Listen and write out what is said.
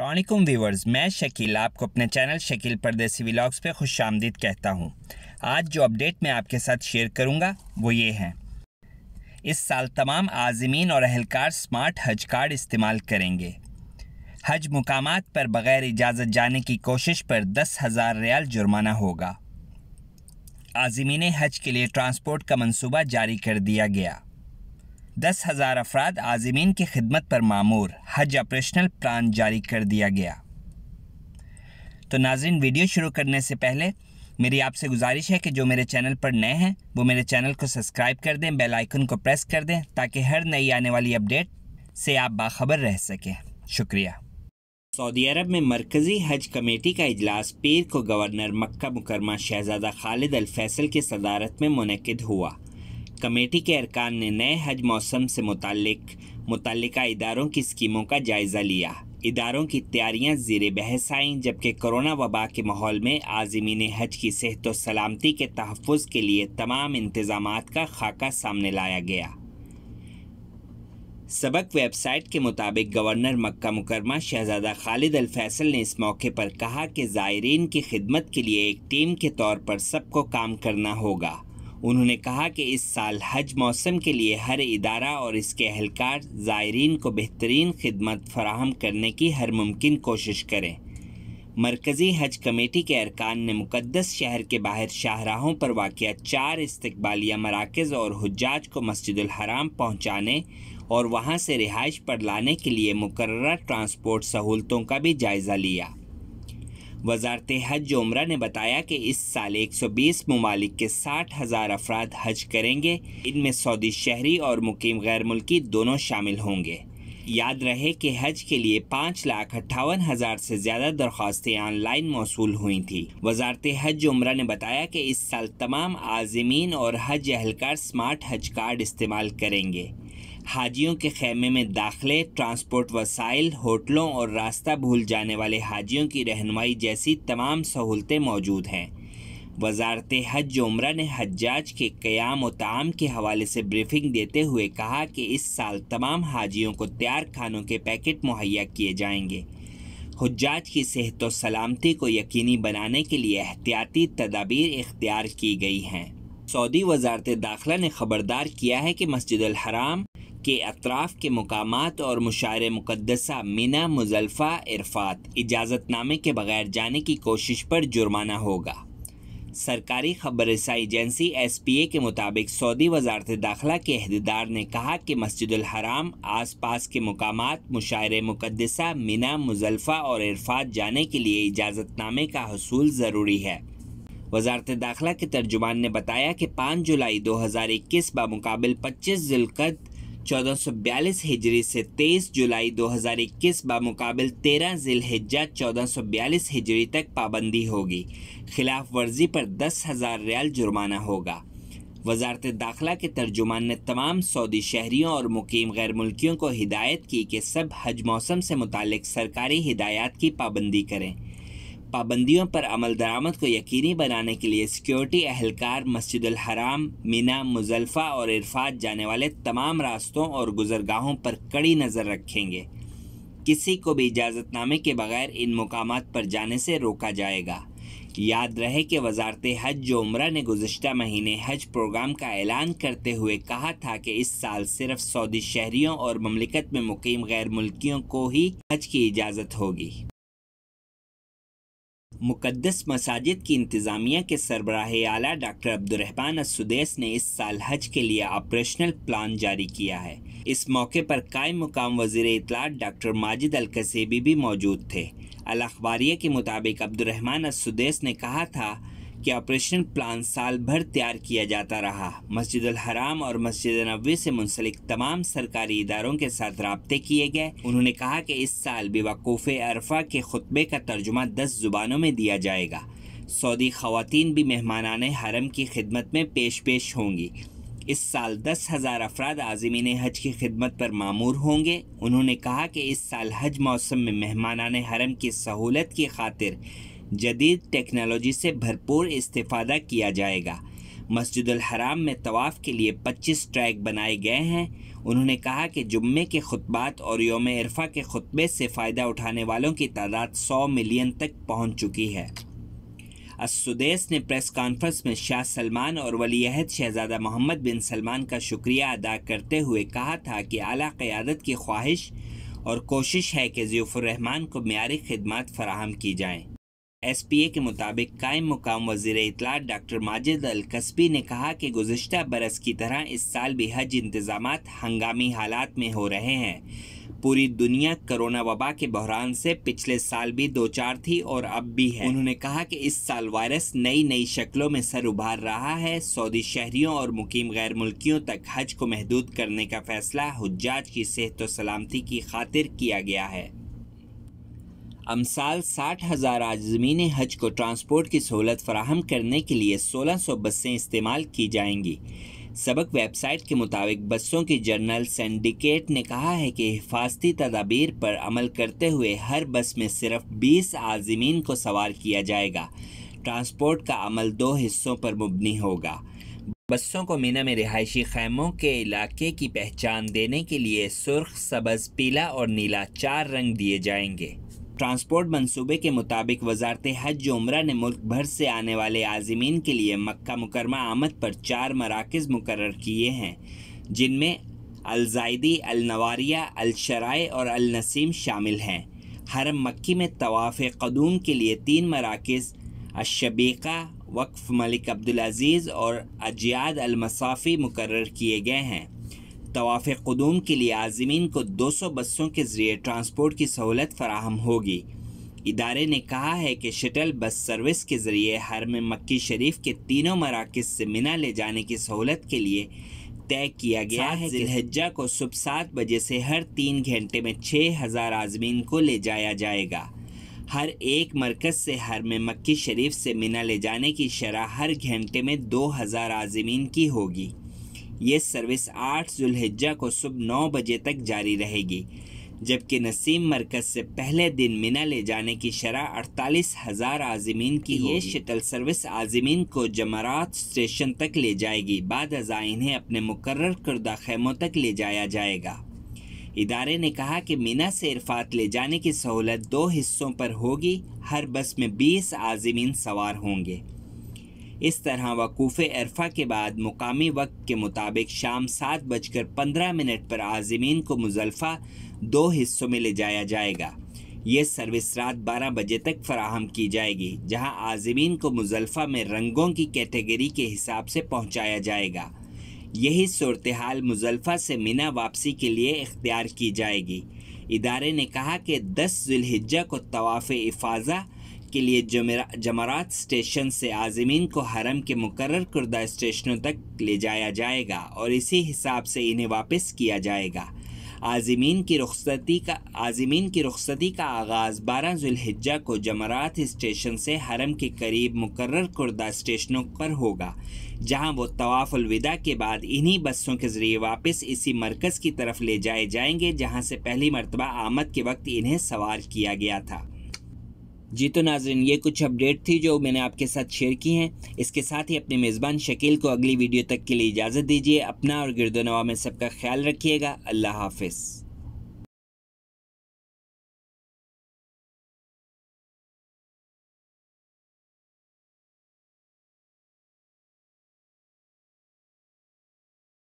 अल्लाम व्यूवर्स मैं शकील आपको अपने चैनल शकील परदेसी व्लाग्स पे खुश आमदीद कहता हूँ आज जो अपडेट मैं आपके साथ शेयर करूँगा वो ये हैं इस साल तमाम आजमीन और अहलकार स्मार्ट हज कार्ड इस्तेमाल करेंगे हज मुकाम पर बग़ैर इजाज़त जाने की कोशिश पर दस हज़ार रियाल जुर्माना होगा आजमीन हज के लिए ट्रांसपोर्ट का मनसूबा जारी कर दिया गया दस हज़ार अफराद आज़मीन की खिदमत पर मामूर हज ऑपरेशनल प्लान जारी कर दिया गया तो नाजरीन वीडियो शुरू करने से पहले मेरी आपसे गुजारिश है कि जो मेरे चैनल पर नए हैं वो मेरे चैनल को सब्सक्राइब कर दें बेल आइकन को प्रेस कर दें ताकि हर नई आने वाली अपडेट से आप बाखबर रह सकें शुक्रिया सऊदी अरब में मरकज़ी हज कमेटी का अजलास पीर को गवर्नर मक्का मुकरमा शहजादा खालिद अल फैसल की सदारत में मनकद हुआ कमेटी के अरकान ने नए हज मौसम से मुतक मुतल इदारों की स्कीमों का जायज़ा लिया इदारों की तैयारियां जीर बहस आईं जबकि कोरोना वबा के माहौल में आज़मीन हज की सेहत और सलामती के तहफ़ के लिए तमाम इंतज़ाम का खाका सामने लाया गया सबक वेबसाइट के मुताबिक गवर्नर मक्का मुकरमा शहजादा खालिद अल फैसल ने इस मौके पर कहा कि ज़ायरीन की खिदमत के लिए एक टीम के तौर पर सबको काम करना होगा उन्होंने कहा कि इस साल हज मौसम के लिए हर इदारा और इसके अहलकार ज़ायरीन को बेहतरीन खिदमत फराहम करने की हर मुमकिन कोशिश करें मरकज़ी हज कमेटी के अरकान ने मुकदस शहर के बाहर शाहराहों पर वाक़ चार इस्तबालिया मराकज़ और हजाज को मस्जिद हराम पहुँचाने और वहाँ से रिहाइश पर लाने के लिए मुकर ट्रांसपोर्ट सहूलतों का भी जायज़ा लिया वजारत हज उमरा ने बताया कि इस साल 120 ममालिक के साठ हज़ार अफराद हज करेंगे इनमें सऊदी शहरी और मुकीम गैर मुल्की दोनों शामिल होंगे याद रहे कि हज के लिए पाँच लाख अट्ठावन हज़ार से ज़्यादा दरख्वास्तें ऑनलाइन मौसू हुई थी वजारत हज उम्र ने बताया कि इस साल तमाम आजमीन और हज अहलकार स्मार्ट हज कार्ड इस्तेमाल करेंगे हाजियों के खेमे में दाखिले ट्रांसपोर्ट वसाइल होटलों और रास्ता भूल जाने वाले हाजियों की रहनमाई जैसी तमाम सहूलतें मौजूद हैं वजारत हज जमरा ने हजाज के क़्याम ताम के हवाले से ब्रीफिंग देते हुए कहा कि इस साल तमाम हाजियों को तैयार खानों के पैकेट मुहैया किए जाएंगे हजाज की सेहत और सलामती को यकीनी बनाने के लिए एहतियाती तदाबीर इख्तियार की गई हैं सऊदी वजारत दाखिला ने खबरदार किया है कि मस्जिद हराम के अतराफ़ के मकाम और मुशार मुकदसा मिना मुजलफ़ा इरफात इजाज़तनामे के बगैर जाने की कोशिश पर जुर्माना होगा सरकारी खबर रसाई एजेंसी एस पी ए के मुताबिक सऊदी वजारत दाखिला के अहदेदार ने कहा कि मस्जिदुलहराम आस पास के मकाम मुशार मुकदसा मिना मुजलफ़ा और इरफात जाने के लिए इजाज़तनामे का हसूल ज़रूरी है वजारत दाखिला के तर्जुमान ने बताया कि पाँच जुलाई दो हज़ार इक्कीस बामुकाबिल पच्चीस जिलकद 1442 हिजरी से 23 जुलाई 2021 बामुकाबिल तेरह जिल हिज्जा 1442 हिजरी तक पाबंदी होगी खिलाफ वर्जी पर दस हज़ार रियाल जुर्माना होगा वजारत दाखिला के तर्जुमान ने तमाम सऊदी शहरीों और मुकीम गैर मुल्कियों को हिदायत की कि सब हज मौसम से मुतक सरकारी हिदायत की पाबंदी करें पाबंदियों पर अमल दरामद को यकीनी बनाने के लिए सिक्योरिटी अहलकार मस्जिद हराम मीना मुजल्फ़ा और इरफात जाने वाले तमाम रास्तों और गुजरगाहों पर कड़ी नज़र रखेंगे किसी को भी इजाज़तनामे के बगैर इन मकाम पर जाने से रोका जाएगा याद रहे कि वजारत हज जो उम्र ने गुजशत महीने हज प्रोग्राम का ऐलान करते हुए कहा था कि इस साल सिर्फ सऊदी शहरियों और ममलिकत में मुकीम गैर मुल्कियों को ही हज की इजाज़त होगी मुकदस मसाजिद की इंतज़ामिया के सरबराह आला डॉक्टर अब्दुलरहमान असुदैस ने इस साल हज के लिए ऑपरेशनल प्लान जारी किया है इस मौके पर कायम मुकाम वजीर इतलात डॉक्टर माजिद अलकसेबी भी मौजूद थे अलखबारिया के मुताबिक अब्दुलरहमान असुदैस ने कहा था के ऑपरेशन प्लान साल भर तैयार किया जाता रहा मस्जिद हराम और मस्जिद नबी से मुंसलिक तमाम सरकारी इदारों के साथ रबते किए गए उन्होंने कहा कि इस साल बेवकूफ़ अरफा के खुतबे का तर्जुमा दस जुबानों में दिया जाएगा सऊदी खातन भी मेहमान हरम की खिदमत में पेश पेश होंगी इस साल दस हज़ार अफराद आज़मीन हज की खिदमत पर मामूर होंगे उन्होंने कहा कि इस साल हज मौसम में मेहमान हरम की सहूलत की खातिर जदीद टेक्नोलॉजी से भरपूर इस्तेफादा किया जाएगा मस्जिद हराम में तवाफ़ के लिए 25 ट्रैक बनाए गए हैं उन्होंने कहा कि जुम्मे के खुतबात और योम इरफा के खुतबे से फ़ायदा उठाने वालों की तादाद 100 मिलियन तक पहुंच चुकी है असुदेस ने प्रेस कॉन्फ्रेंस में शाह सलमान और वलीहद शहजादा मोहम्मद बिन सलमान का शुक्रिया अदा करते हुए कहा था कि अली क़्यादत की ख्वाहिश और कोशिश है कि ज़ीफ़ुररहमान को मीरी खदमात फराहम की जाएँ एस पी ए के मुताबिक कायम मुकाम वजीर इतला डॉक्टर माजिद अल कस्बी ने कहा कि गुजशत बरस की तरह इस साल भी हज इंतजाम हंगामी हालात में हो रहे हैं पूरी दुनिया कोरोना वबा के बहरान से पिछले साल भी दो चार थी और अब भी है उन्होंने कहा कि इस साल वायरस नई नई शक्लों में सर उभार रहा है सऊदी शहरियों और मुकीम गैर मुल्कियों तक हज को महदूद करने का फैसला हजाज की सेहत व सलामती की खातिर किया गया है अमसाल साठ हज़ार आजमीन हज को ट्रांसपोर्ट की सहूलत फराहम करने के लिए सोलह सौ बसें इस्तेमाल की जाएंगी सबक वेबसाइट के मुताबिक बसों की जर्नल सेंडिकेट ने कहा है कि हिफाजती तदाबीर पर अमल करते हुए हर बस में सिर्फ 20 आजमीन को सवार किया जाएगा ट्रांसपोर्ट का अमल दो हिस्सों पर मुबनी होगा बसों को मीना में रिहायशी खैमों के इलाके की पहचान देने के लिए सुर्ख सब्ज़ पीला और नीला चार रंग दिए जाएंगे ट्रांसपोर्ट मंसूबे के मुताबिक वजारत हज उम्र ने मुल्क भर से आने वाले आजमीन के लिए मक्का मुकरमा आमद पर चार मराकज़ मुकर किए हैं जिनमें अलजायदी अलनवारिया अलशराय और अलनसीम शामिल हैं हरम मक्की में तवाफ़ कदूम के लिए तीन मराकज़ अशबीका वक्फ मलिक अब्दुल अजीज़ और अजियाद अलमसाफ़ी मुकर किए गए हैं तवाफ़ कदूम के लिए आज़मीन को 200 बसों के ज़रिए ट्रांसपोर्ट की सहूलत फराहम होगी इदारे ने कहा है कि शटल बस सर्विस के ज़रिए हर में मक्की शरीफ के तीनों मराकज़ से मिना ले जाने की सहूलत के लिए तय किया गया है जिलहजा को सुबह सात बजे से हर तीन घंटे में छः हज़ार आज़मीन को ले जाया जाएगा हर एक मरकज़ से हर में मक्की शरीफ से मिना ले जाने की शरह हर घंटे में दो हज़ार आज़मीन की होगी ये सर्विस 8 जुल्हिज्जा को सुबह नौ बजे तक जारी रहेगी जबकि नसीम मरकज़ से पहले दिन मीना ले जाने की शरह अड़तालीस हज़ार आजमीन की ये शटल सर्विस आजमीन को जमारात स्टेशन तक ले जाएगी बाद अजा इन्हें अपने मुकर करदा खेमों तक ले जाया जाएगा इदारे ने कहा कि मीना से इरफात ले जाने की सहूलत दो हिस्सों पर होगी हर बस में बीस आजमीन सवार होंगे इस तरह वकूफ़ अरफा के बाद मुकामी वक्त के मुताबिक शाम सात बजकर पंद्रह मिनट पर आज़मीन को मुजल्फ़ा दो हिस्सों में ले जाया जाएगा ये सर्विस रात बारह बजे तक फराहम की जाएगी जहां आज़मीन को मुजल्फ़ा में रंगों की कैटेगरी के हिसाब से पहुंचाया जाएगा यही सूरत हाल मुजल्फ़ा से मिना वापसी के लिए इख्तियार की जाएगी इदारे ने कहा कि दस जुल्हिज्जा को तवाफ़ इफाजा के लिए जमरात स्टेशन से आज़मीन को हरम के मुकर करदा स्टेशनों तक ले जाया जाएगा और इसी हिसाब से इन्हें वापस किया जाएगा आज़मीन की रुखसती का आज़मीन की रुखसती का आगाज़ बारह जुल्हिज्जा को जमरात स्टेशन से हरम के करीब मुकर करदा स्टेशनों पर होगा जहां वो तवाफ़ुलविदा के बाद इन्हीं बसों के ज़रिए वापस इसी मरकज़ की तरफ ले जाए जाएंगे जहां से पहली मरतबा आमद के वक्त इन्हें सवार किया गया था जी तो नाजरन ये कुछ अपडेट थी जो मैंने आपके साथ शेयर की हैं इसके साथ ही अपने मेज़बान शकील को अगली वीडियो तक के लिए इजाज़त दीजिए अपना और गिरदोनवा में सबका ख्याल रखिएगा अल्लाह हाफिज़